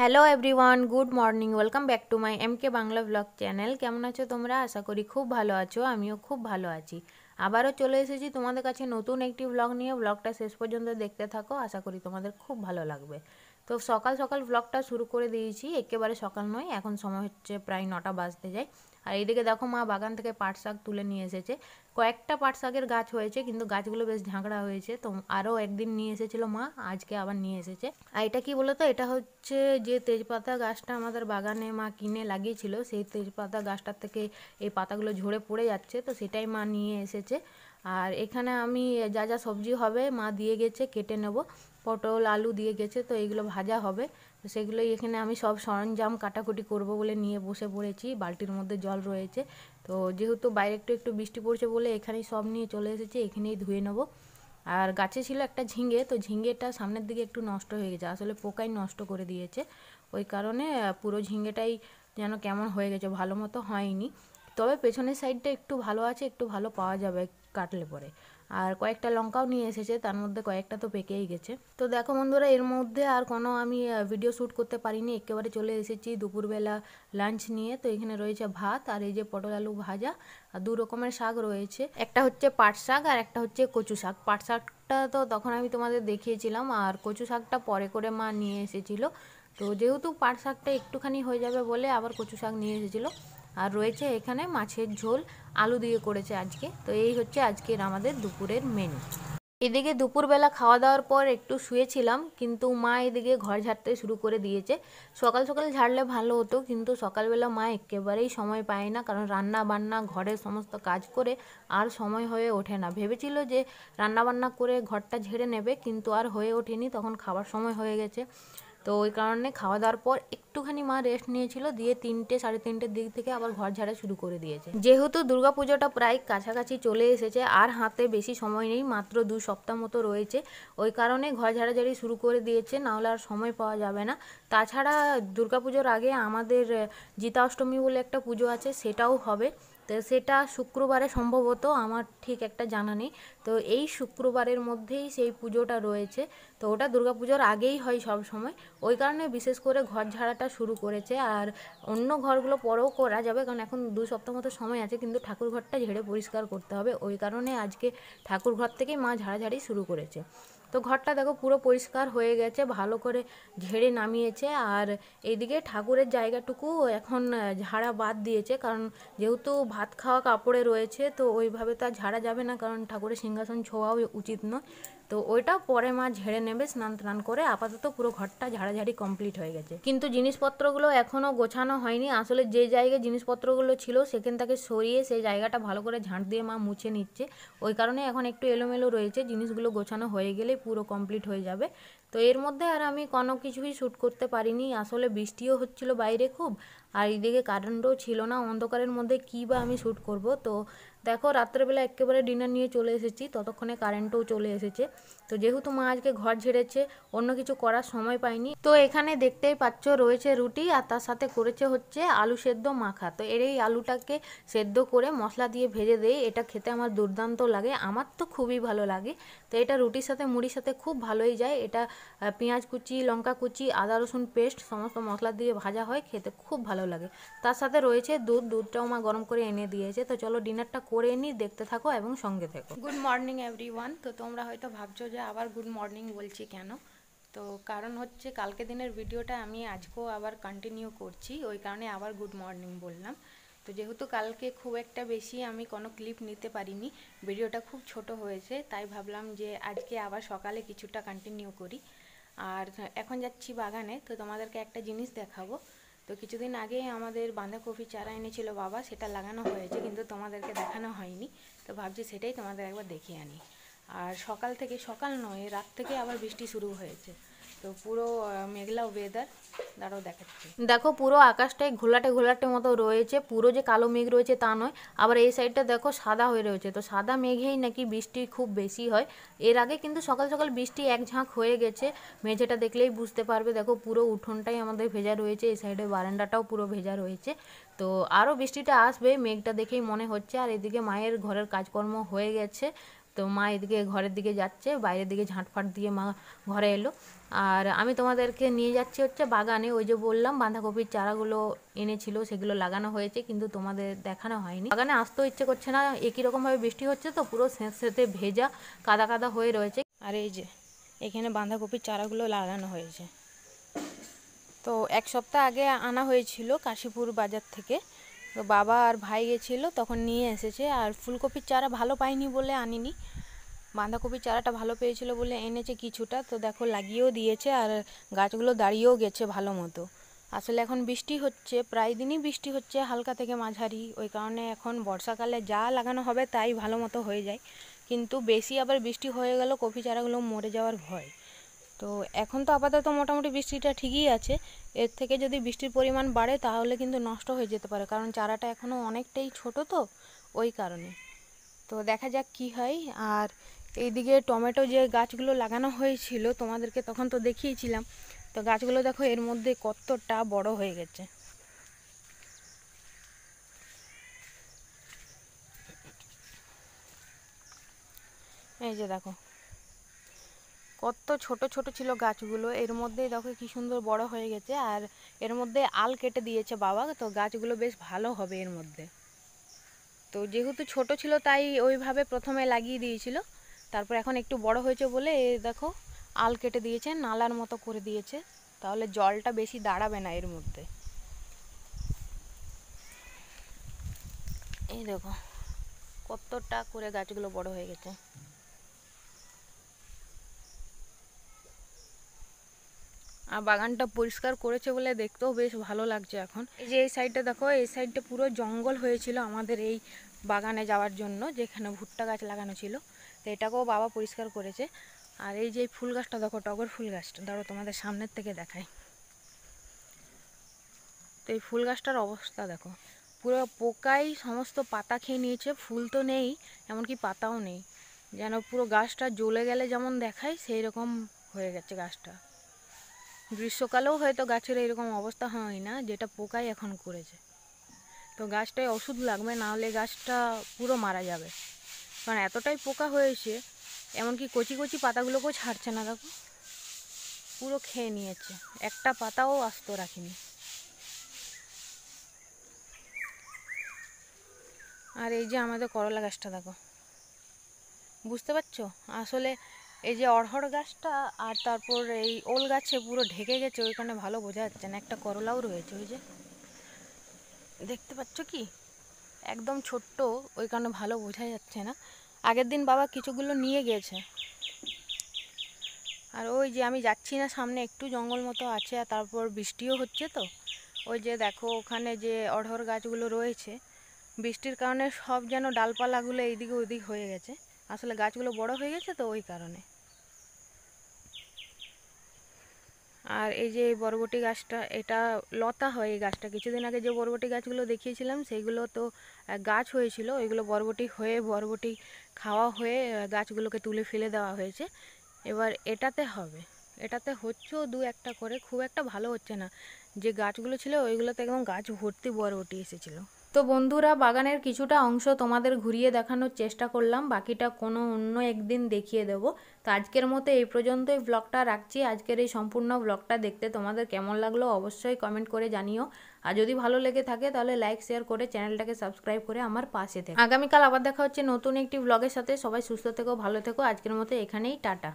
hello everyone good morning welcome back to my M K Bangla blog channel কেমন আছো তোমরা আশা করি খুব ভালো আছো আমিও খুব ভালো আছি আবারও চলে এসেছি তোমাদের কাছে নতুন একটি ব্লগ নিয়ে ব্লগটা শেষ পর্যন্ত দেখতে থাকো আশা করি তোমাদের খুব ভালো লাগবে তো সকাল সকাল ব্লগটা শুরু করে দিয়েছি একেবারে সকাল নয় এখন সময় হচ্ছে প্রায় নটা বাজতে যায় আর এইদিকে দেখো মা বাগান থেকে পাট শাক তুলে নিয়ে এসেছে কয়েকটা পাট শাকের গাছ হয়েছে কিন্তু গাছগুলো বেশ ঝাঁকড়া হয়েছে তো আরও একদিন নিয়ে এসেছিল মা আজকে আবার নিয়ে এসেছে আর এটা কি বলতো এটা হচ্ছে যে তেজপাতা গাছটা আমাদের বাগানে মা কিনে লাগিয়েছিল সেই তেজপাতা গাছটার থেকে এই পাতাগুলো ঝরে পড়ে যাচ্ছে তো সেটাই মা নিয়ে এসেছে আর এখানে আমি যা যা সবজি হবে মা দিয়ে গেছে কেটে নেব পটল আলু দিয়ে গেছে তো এইগুলো ভাজা হবে তো সেগুলোই এখানে আমি সব সরঞ্জাম কাটাকুটি করব বলে নিয়ে বসে পড়েছি বালতির মধ্যে জল রয়েছে তো যেহেতু বাইরে একটু একটু বৃষ্টি পড়ছে বলে এখানেই সব নিয়ে চলে এসেছি এখানেই ধুয়ে নেব আর গাছে ছিল একটা ঝিঙে তো ঝিঙেটা সামনের দিকে একটু নষ্ট হয়ে গেছে আসলে পোকাই নষ্ট করে দিয়েছে ওই কারণে পুরো ঝিঙেটাই যেন কেমন হয়ে গেছে ভালো মতো হয়নি তবে পেছনের সাইডটা একটু ভালো আছে একটু ভালো পাওয়া যাবে কাটলে পরে আর কয়েকটা লঙ্কাও নিয়ে এসেছে তার মধ্যে কয়েকটা তো পেকেই গেছে তো দেখো বন্ধুরা এর মধ্যে আর কোনো আমি ভিডিও শ্যুট করতে পারিনি একেবারে চলে এসেছি দুপুরবেলা লাঞ্চ নিয়ে তো এখানে রয়েছে ভাত আর এই যে পটল আলু ভাজা আর দু রকমের শাক রয়েছে একটা হচ্ছে পাট শাক আর একটা হচ্ছে কচু শাক পাট শাকটা তো তখন আমি তোমাদের দেখিয়েছিলাম আর কচু শাকটা পরে করে মা নিয়ে এসেছিলো তো যেহেতু পাট শাকটা একটুখানি হয়ে যাবে বলে আবার কচু শাক নিয়ে এসেছিলো আর রয়েছে এখানে মাছের ঝোল আলু দিয়ে করেছে আজকে তো এই হচ্ছে আজকের আমাদের দুপুরের মেনু এদিকে দুপুরবেলা খাওয়া দাওয়ার পর একটু শুয়েছিলাম কিন্তু মা এদিকে ঘর ঝাড়তে শুরু করে দিয়েছে সকাল সকাল ঝাড়লে ভালো হতো কিন্তু সকালবেলা মা একেবারেই সময় পায় না কারণ রান্না বান্না ঘরের সমস্ত কাজ করে আর সময় হয়ে ওঠে না ভেবেছিল যে রান্না বান্না করে ঘরটা ঝেড়ে নেবে কিন্তু আর হয়ে ওঠেনি তখন খাবার সময় হয়ে গেছে তো ওই কারণে খাওয়া দাওয়ার পর একটুখানি মা রেস্ট নিয়েছিল দিয়ে তিনটে সাড়ে তিনটের দিক থেকে আবার ঘর ঝাড়া শুরু করে দিয়েছে যেহেতু দুর্গা পুজোটা প্রায় কাছাকাছি চলে এসেছে আর হাতে বেশি সময় নেই মাত্র দু সপ্তাহ মতো রয়েছে ওই কারণে ঘর ঝাড়াঝাড়ি শুরু করে দিয়েছে নাহলে আর সময় পাওয়া যাবে না তাছাড়া দুর্গা পুজোর আগে আমাদের জিতা অষ্টমী বলে একটা পুজো আছে সেটাও হবে তো সেটা শুক্রবারে সম্ভবত আমার ঠিক একটা জানা নেই তো এই শুক্রবারের মধ্যেই সেই পুজোটা রয়েছে তো ওটা দুর্গাপুজোর আগেই হয় সব সময় ওই কারণে বিশেষ করে ঘর ঝাড়াটা শুরু করেছে আর অন্য ঘরগুলো পরেও করা যাবে কারণ এখন দু সপ্তাহ মতো সময় আছে কিন্তু ঠাকুর ঘরটা ঝেড়ে পরিষ্কার করতে হবে ওই কারণে আজকে ঠাকুর ঘর থেকেই মা ঝাড়াঝাড়ি শুরু করেছে তো ঘরটা দেখো পুরো পরিষ্কার হয়ে গেছে ভালো করে ঝেড়ে নামিয়েছে আর এইদিকে ঠাকুরের জায়গাটুকু এখন ঝাড়া বাদ দিয়েছে কারণ যেহেতু ভাত খাওয়া কাপড়ে রয়েছে তো ওইভাবে তো আর ঝাড়া যাবে না কারণ ঠাকুরের সিংহাসন ছোঁয়াও উচিত নয় তো ওইটা পরে মা ঝেড়ে নেবে স্নান টান করে আপাতত পুরো ঘরটা ঝাড়াঝাড়ি কমপ্লিট হয়ে গেছে কিন্তু জিনিসপত্রগুলো এখনও গোছানো হয়নি আসলে যে জায়গায় জিনিসপত্রগুলো ছিল সেখান থেকে সরিয়ে সেই জায়গাটা ভালো করে ঝাঁট দিয়ে মা মুছে নিচ্ছে ওই কারণে এখন একটু এলোমেলো রয়েছে জিনিসগুলো গোছানো হয়ে গেলে পুরো কমপ্লিট হয়ে যাবে তো এর মধ্যে আর আমি কোনো কিছুই শ্যুট করতে পারিনি আসলে বৃষ্টিও হচ্ছিল বাইরে খুব আর এইদিকে কারেন্টও ছিল না অন্ধকারের মধ্যে কী বা আমি শ্যুট করব তো দেখো রাত্রেবেলা একেবারে ডিনার নিয়ে চলে এসেছি ততক্ষণে কারেন্টও চলে এসেছে তো যেহেতু মা আজকে ঘর ঝেড়েছে অন্য কিছু করার সময় পাইনি তো এখানে দেখতেই পাচ্ছ রয়েছে রুটি আর তার সাথে করেছে হচ্ছে আলু সেদ্ধ মাখা তো এর এই আলুটাকে সেদ্ধ করে মশলা দিয়ে ভেজে দেই এটা খেতে আমার দুর্দান্ত লাগে আমার তো খুবই ভালো লাগে তো এটা রুটির সাথে মুড়ির সাথে খুব ভালোই যায় এটা পেঁয়াজ কুচি লঙ্কা কুচি আদা রসুন পেস্ট সমস্ত মশলা দিয়ে ভাজা হয় খেতে খুব ভালো লাগে তার সাথে রয়েছে দুধ দুধটাও মা গরম করে এনে দিয়েছে তো চলো ডিনারটা করে নিই দেখতে থাকো এবং সঙ্গে থাকো গুড মর্নিং এভরিওয়ান তো তোমরা হয়তো ভাবছো যে আবার গুড মর্নিং বলছি কেন তো কারণ হচ্ছে কালকে দিনের ভিডিওটা আমি আজকেও আবার কন্টিনিউ করছি ওই কারণে আবার গুড মর্নিং বললাম তো যেহেতু কালকে খুব একটা বেশি আমি কোনো ক্লিপ নিতে পারিনি ভিডিওটা খুব ছোট হয়েছে তাই ভাবলাম যে আজকে আবার সকালে কিছুটা কন্টিনিউ করি আর এখন যাচ্ছি বাগানে তো তোমাদেরকে একটা জিনিস দেখাবো তো কিছুদিন আগে আমাদের বাঁধাকপি চারা এনেছিল বাবা সেটা লাগানো হয়েছে কিন্তু তোমাদেরকে দেখানো হয়নি তো ভাবছি সেটাই তোমাদের একবার দেখিয়ে আনি আর সকাল থেকে সকাল নয় রাত থেকে আবার বৃষ্টি শুরু হয়েছে তো পুরো মেঘলা ওয়েদার দাঁড়াও দেখাচ্ছি দেখো পুরো আকাশটাই ঘোলাটে ঘোলাটে মতো রয়েছে পুরো যে কালো মেঘ রয়েছে তা নয় আবার এই সাইডটা দেখো সাদা হয়ে রয়েছে তো সাদা মেঘেই নাকি বৃষ্টি খুব বেশি হয় এর আগে কিন্তু সকাল সকাল বৃষ্টি এক ঝাঁক হয়ে গেছে মেঝেটা দেখলেই বুঝতে পারবে দেখো পুরো উঠোনটাই আমাদের ভেজা রয়েছে এই সাইডে বারান্দাটাও পুরো ভেজা রয়েছে তো আরও বৃষ্টিটা আসবে মেঘটা দেখেই মনে হচ্ছে আর এদিকে মায়ের ঘরের কাজকর্ম হয়ে গেছে তো মা এদিকে ঘরের দিকে যাচ্ছে বাইরের দিকে ঝাঁটফাট দিয়ে মা ঘরে এলো আর আমি তোমাদেরকে নিয়ে যাচ্ছি হচ্ছে বাগানে ওই যে বললাম বাঁধাকপির চারাগুলো এনেছিল সেগুলো লাগানো হয়েছে কিন্তু তোমাদের দেখানো হয়নি বাগানে আসতেও ইচ্ছে করছে না একই রকমভাবে বৃষ্টি হচ্ছে তো পুরো সেঁতে ভেজা কাদা কাদা হয়ে রয়েছে আর এই যে এখানে বাঁধাকপির চারাগুলো লাগানো হয়েছে তো এক সপ্তাহ আগে আনা হয়েছিল কাশীপুর বাজার থেকে তো বাবা আর ভাই গেছিলো তখন নিয়ে এসেছে আর ফুলকপির চারা ভালো পাইনি বলে আনিনি বাঁধাকপির চারাটা ভালো পেয়েছিল বলে এনেছে কিছুটা তো দেখো লাগিয়েও দিয়েছে আর গাছগুলো দাঁড়িয়েও গেছে ভালো মতো আসলে এখন বৃষ্টি হচ্ছে প্রায় দিনই বৃষ্টি হচ্ছে হালকা থেকে মাঝারি ওই কারণে এখন বর্ষাকালে যা লাগানো হবে তাই ভালো মতো হয়ে যায় কিন্তু বেশি আবার বৃষ্টি হয়ে গেল কফি চারাগুলো মরে যাওয়ার ভয় তো এখন তো আপাতত মোটামুটি বৃষ্টিটা ঠিকই আছে এর থেকে যদি বৃষ্টির পরিমাণ বাড়ে তাহলে কিন্তু নষ্ট হয়ে যেতে পারে কারণ চারাটা এখনও অনেকটাই ছোট তো ওই কারণে তো দেখা যাক কি হয় আর এইদিকে টমেটো যে গাছগুলো লাগানো হয়েছিল তোমাদেরকে তখন তো দেখিয়েছিলাম তো গাছগুলো দেখো এর মধ্যে কতটা বড় হয়ে গেছে এই যে দেখো কত ছোট ছোট ছিল গাছগুলো এর মধ্যে দেখো কি সুন্দর বড় হয়ে গেছে আর এর মধ্যে আল কেটে দিয়েছে বাবা তো গাছগুলো বেশ ভালো হবে এর মধ্যে তো যেহেতু ছোট ছিল তাই ওইভাবে প্রথমে লাগিয়ে দিয়েছিল তারপর এখন একটু বড় হয়েছে বলে দেখো আল কেটে দিয়েছে নালার মতো করে দিয়েছে তাহলে জলটা বেশি দাঁড়াবে না এর মধ্যে এই দেখো কতটা করে গাছগুলো বড় হয়ে গেছে আর বাগানটা পরিষ্কার করেছে বলে দেখতেও বেশ ভালো লাগছে এখন এই যে এই সাইডটা দেখো এই সাইডটা পুরো জঙ্গল হয়েছিল আমাদের এই বাগানে যাওয়ার জন্য যেখানে ভুট্টা গাছ লাগানো ছিল তো এটাকেও বাবা পরিষ্কার করেছে আর এই যে ফুল গাছটা দেখো টগর ফুল গাছটা ধরো তোমাদের সামনের থেকে দেখাই তো এই ফুল গাছটার অবস্থা দেখো পুরো পোকাই সমস্ত পাতা খেয়ে নিয়েছে ফুল তো নেই এমনকি পাতাও নেই যেন পুরো গাছটা জ্বলে গেলে যেমন দেখায় সেই রকম হয়ে গেছে গাছটা গ্রীষ্মকালেও হয়তো গাছের এরকম অবস্থা হয় না যেটা পোকাই এখন করেছে তো গাছটায় ওষুধ লাগবে না হলে গাছটা পুরো মারা যাবে কারণ এতটাই পোকা হয়েছে এমনকি কচি কচি পাতাগুলোকেও ছাড়ছে না দেখো পুরো খেয়ে নিয়েছে একটা পাতাও আস্ত রাখিনি আর এই যে আমাদের করলা গাছটা দেখো বুঝতে পারছো আসলে এই যে অড়হর গাছটা আর তারপর এই ওল গাছে পুরো ঢেকে গেছে ওইখানে ভালো বোঝা যাচ্ছে না একটা করলাও রয়েছে ওই যে দেখতে পাচ্ছ কি একদম ছোট্ট ওইখানে ভালো বোঝা যাচ্ছে না আগের দিন বাবা কিছুগুলো নিয়ে গেছে আর ওই যে আমি যাচ্ছি না সামনে একটু জঙ্গল মতো আছে আর তারপর বৃষ্টিও হচ্ছে তো ওই যে দেখো ওখানে যে অড়হর গাছগুলো রয়েছে বৃষ্টির কারণে সব যেন ডালপালাগুলো এইদিকে ওইদিক হয়ে গেছে আসলে গাছগুলো বড় হয়ে গেছে তো ওই কারণে আর এই যে বরবটি গাছটা এটা লতা হয় এই গাছটা কিছুদিন আগে যে বরবটি গাছগুলো দেখিয়েছিলাম সেইগুলো তো গাছ হয়েছিল ওইগুলো বরবটি হয়ে বরবটি খাওয়া হয়ে গাছগুলোকে তুলে ফেলে দেওয়া হয়েছে এবার এটাতে হবে এটাতে হচ্ছেও দু একটা করে খুব একটা ভালো হচ্ছে না যে গাছগুলো ছিল ওইগুলোতে একদম গাছ ভর্তি বরবটি এসেছিলো তো বন্ধুরা বাগানের কিছুটা অংশ তোমাদের ঘুরিয়ে দেখানোর চেষ্টা করলাম বাকিটা কোনো অন্য একদিন দেখিয়ে দেব তো আজকের মতো এই পর্যন্তই ব্লগটা রাখছি আজকের এই সম্পূর্ণ ব্লগটা দেখতে তোমাদের কেমন লাগলো অবশ্যই কমেন্ট করে জানিও আর যদি ভালো লেগে থাকে তাহলে লাইক শেয়ার করে চ্যানেলটাকে সাবস্ক্রাইব করে আমার পাশে থেকে আগামীকাল আবার দেখা হচ্ছে নতুন একটি ব্লগের সাথে সবাই সুস্থ থেকো ভালো থেকো আজকের মতো এখানেই টাটা